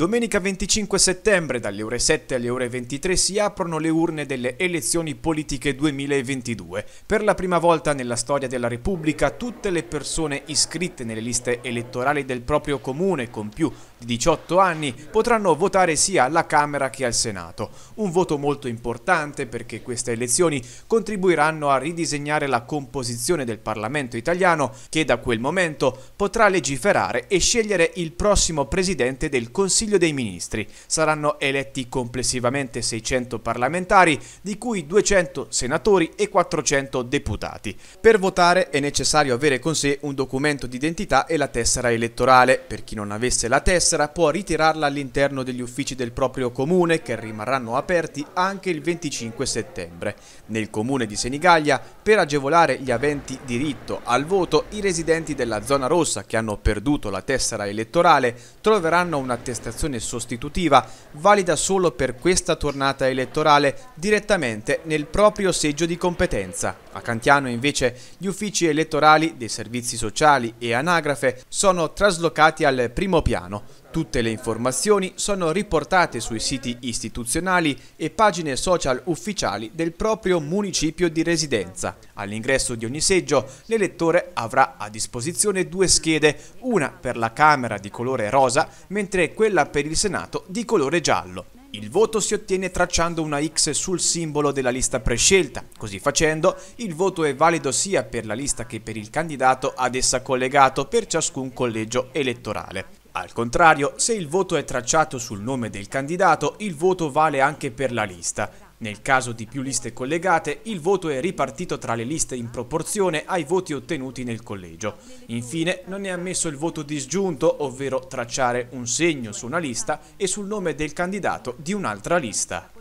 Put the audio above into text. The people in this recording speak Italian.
Domenica 25 settembre dalle ore 7 alle ore 23 si aprono le urne delle elezioni politiche 2022. Per la prima volta nella storia della Repubblica tutte le persone iscritte nelle liste elettorali del proprio comune con più di 18 anni potranno votare sia alla Camera che al Senato. Un voto molto importante perché queste elezioni contribuiranno a ridisegnare la composizione del Parlamento italiano che da quel momento potrà legiferare e scegliere il prossimo presidente del Consiglio dei Ministri. Saranno eletti complessivamente 600 parlamentari, di cui 200 senatori e 400 deputati. Per votare è necessario avere con sé un documento d'identità e la tessera elettorale. Per chi non avesse la tessera tessera può ritirarla all'interno degli uffici del proprio comune che rimarranno aperti anche il 25 settembre. Nel comune di Senigallia, per agevolare gli aventi diritto al voto, i residenti della zona rossa che hanno perduto la tessera elettorale troveranno un'attestazione sostitutiva valida solo per questa tornata elettorale direttamente nel proprio seggio di competenza. A Cantiano invece gli uffici elettorali dei servizi sociali e anagrafe sono traslocati al primo piano Tutte le informazioni sono riportate sui siti istituzionali e pagine social ufficiali del proprio municipio di residenza. All'ingresso di ogni seggio l'elettore avrà a disposizione due schede, una per la Camera di colore rosa, mentre quella per il Senato di colore giallo. Il voto si ottiene tracciando una X sul simbolo della lista prescelta. Così facendo, il voto è valido sia per la lista che per il candidato ad essa collegato per ciascun collegio elettorale. Al contrario, se il voto è tracciato sul nome del candidato, il voto vale anche per la lista. Nel caso di più liste collegate, il voto è ripartito tra le liste in proporzione ai voti ottenuti nel collegio. Infine, non è ammesso il voto disgiunto, ovvero tracciare un segno su una lista e sul nome del candidato di un'altra lista.